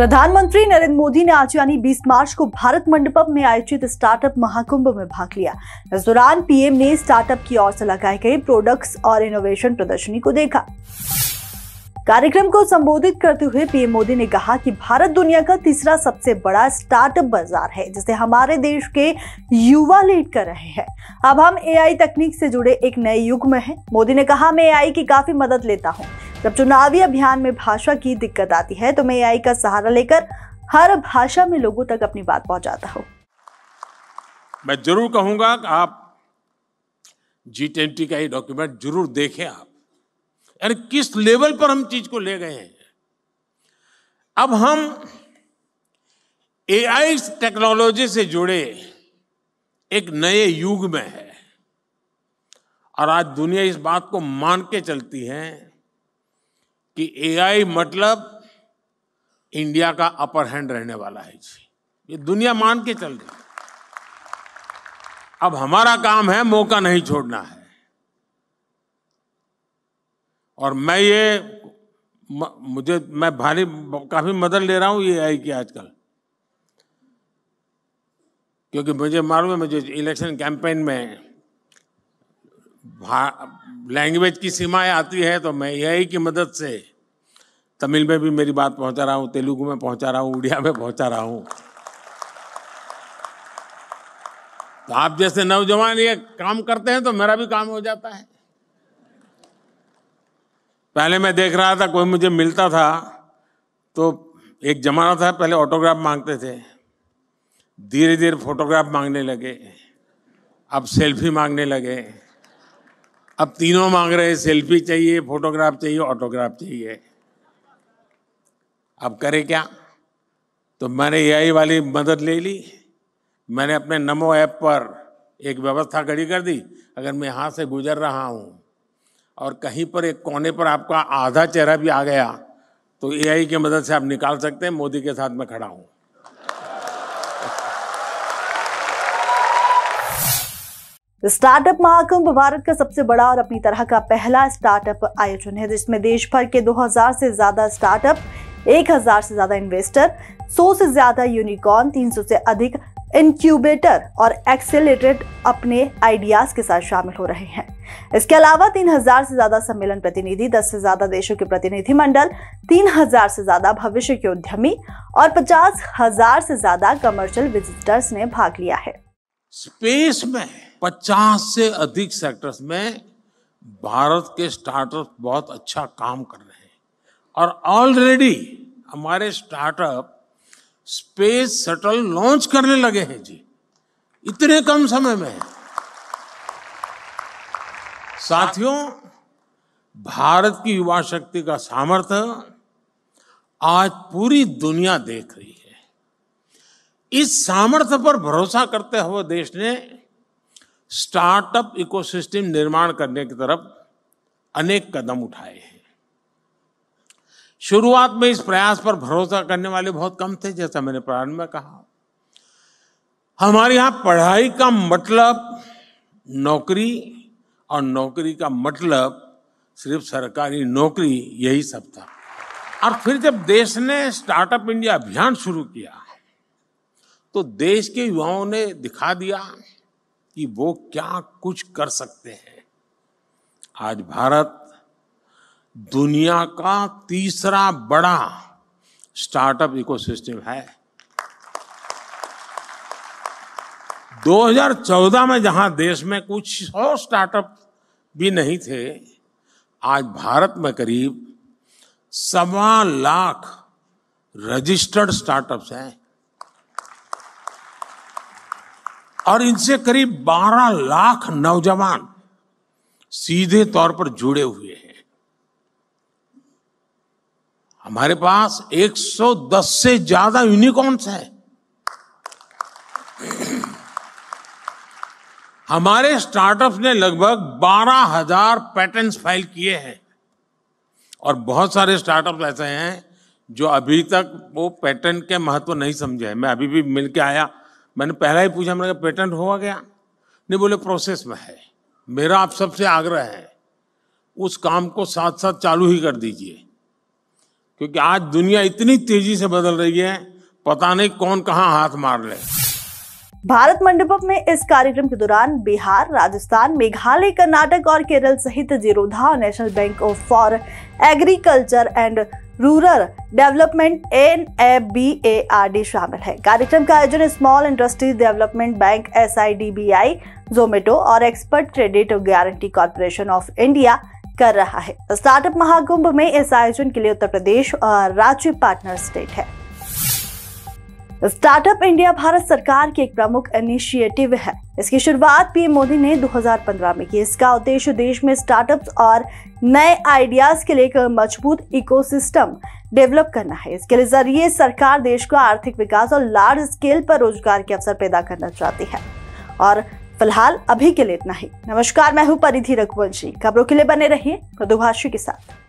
प्रधानमंत्री नरेंद्र मोदी ने आज यानी 20 मार्च को भारत मंडपम में आयोजित स्टार्टअप महाकुंभ में भाग लिया इस दौरान पीएम ने स्टार्टअप की ओर से लगाए गए प्रोडक्ट्स और इनोवेशन प्रदर्शनी को देखा कार्यक्रम को संबोधित करते हुए पीएम मोदी ने कहा कि भारत दुनिया का तीसरा सबसे बड़ा स्टार्टअप बाजार है जिसे हमारे देश के युवा लीड कर रहे हैं अब हम एआई तकनीक से जुड़े एक नए युग में हैं मोदी ने कहा मैं एआई की काफी मदद लेता हूँ जब चुनावी अभियान में भाषा की दिक्कत आती है तो मैं ए का सहारा लेकर हर भाषा में लोगों तक अपनी बात पहुंचाता हूं मैं जरूर कहूंगा कि आप जी ट्वेंटी का ये डॉक्यूमेंट जरूर देखें आप यानी किस लेवल पर हम चीज को ले गए हैं अब हम एआई टेक्नोलॉजी से जुड़े एक नए युग में है और आज दुनिया इस बात को मान के चलती है कि एआई मतलब इंडिया का अपर हैंड रहने वाला है जी ये दुनिया मान के चल रही अब हमारा काम है मौका नहीं छोड़ना है और मैं ये म, मुझे मैं भारी काफी मदद ले रहा हूं ये आई की आजकल क्योंकि मुझे मालूम है मुझे इलेक्शन कैंपेन में लैंग्वेज की सीमाएं आती है तो मैं ए की मदद से तमिल में भी मेरी बात पहुंचा रहा हूं तेलुगु में पहुंचा रहा हूं उड़िया में पहुंचा रहा हूं तो आप जैसे नौजवान ये काम करते हैं तो मेरा भी काम हो जाता है पहले मैं देख रहा था कोई मुझे मिलता था तो एक जमाना था पहले ऑटोग्राफ मांगते थे धीरे धीरे फोटोग्राफ मांगने लगे अब सेल्फी मांगने लगे अब तीनों मांग रहे सेल्फी चाहिए फोटोग्राफ चाहिए ऑटोग्राफ चाहिए अब करे क्या तो मैंने आई वाली मदद ले ली मैंने अपने नमो ऐप पर एक व्यवस्था खड़ी कर दी अगर मैं यहाँ से गुजर रहा हूँ और कहीं पर एक कोने पर आपका आधा चेहरा भी आ गया तो एआई की मदद से आप निकाल सकते हैं मोदी के साथ मैं खड़ा हूँ स्टार्टअप महाकुंभ भारत का सबसे बड़ा और अपनी तरह का पहला स्टार्टअप आयोजन है जिसमें देश भर के 2000 से ज्यादा स्टार्टअप एक हजार से ज्यादा इन्वेस्टर सौ से ज्यादा यूनिकॉर्न 300 से अधिक इंक्यूबेटर और एक्सेलेटेड अपने आइडियाज के साथ शामिल हो रहे हैं इसके अलावा 3000 से ज्यादा सम्मेलन प्रतिनिधि 10 से ज्यादा देशों के प्रतिनिधि मंडल 3000 से ज्यादा भविष्य के उद्यमी और पचास हजार से ज्यादा कमर्शियल विजिटर्स ने भाग लिया है स्पेस में पचास से अधिक सेक्टर्स में भारत के स्टार्टअप बहुत अच्छा काम कर रहे हैं और ऑलरेडी हमारे स्टार्टअप स्पेस शटल लॉन्च करने लगे हैं जी इतने कम समय में साथियों भारत की युवा शक्ति का सामर्थ्य आज पूरी दुनिया देख रही है इस सामर्थ्य पर भरोसा करते हुए देश ने स्टार्टअप इकोसिस्टम निर्माण करने की तरफ अनेक कदम उठाए हैं शुरुआत में इस प्रयास पर भरोसा करने वाले बहुत कम थे जैसा मैंने प्रारंभ में कहा हमारे यहां पढ़ाई का मतलब नौकरी और नौकरी का मतलब सिर्फ सरकारी नौकरी यही सब था और फिर जब देश ने स्टार्टअप इंडिया अभियान शुरू किया तो देश के युवाओं ने दिखा दिया कि वो क्या कुछ कर सकते हैं आज भारत दुनिया का तीसरा बड़ा स्टार्टअप इकोसिस्टम है 2014 में जहां देश में कुछ सौ स्टार्टअप भी नहीं थे आज भारत में करीब सवा लाख रजिस्टर्ड स्टार्टअप्स हैं और इनसे करीब 12 लाख नौजवान सीधे तौर पर जुड़े हुए हैं हमारे पास 110 से ज्यादा यूनिकॉर्न्स है हमारे स्टार्टअप ने लगभग 12000 पैटर्न फाइल किए हैं और बहुत सारे स्टार्टअप ऐसे हैं जो अभी तक वो पेटेंट के महत्व नहीं समझे हैं मैं अभी भी मिल के आया मैंने पहला ही पूछा मैंने कहा पेटेंट हुआ गया नहीं बोले प्रोसेस में है मेरा आप सबसे आग्रह है उस काम को साथ साथ चालू ही कर दीजिए क्योंकि आज दुनिया इतनी तेजी से बदल रही है पता नहीं कौन कहाँ हाथ मार ले भारत मंडपम में इस कार्यक्रम के दौरान बिहार राजस्थान मेघालय कर्नाटक और केरल सहित Zerodha national bank of for agriculture and rural development N A B A R D शामिल है कार्यक्रम का आयोजन small industries development bank S I D B I Zomato और expert credit guarantee corporation of India कर रहा है स्टार्टअप महाकुंभ में इस आयोजन के लिए उत्तर प्रदेश और राज्य पार्टनर स्टेट है स्टार्टअप इंडिया भारत सरकार की एक प्रमुख इनिशिएटिव है इसकी शुरुआत पीएम मोदी ने 2015 में की इसका उद्देश्य देश में स्टार्टअप्स और नए आइडियाज के लिए एक मजबूत इकोसिस्टम डेवलप करना है इसके जरिए सरकार देश को आर्थिक विकास और लार्ज स्केल पर रोजगार के अवसर पैदा करना चाहती है और फिलहाल अभी के लिए इतना ही नमस्कार मैं हूँ परिधि रघुवंशी खबरों के लिए बने रहिए मधुभाषी के साथ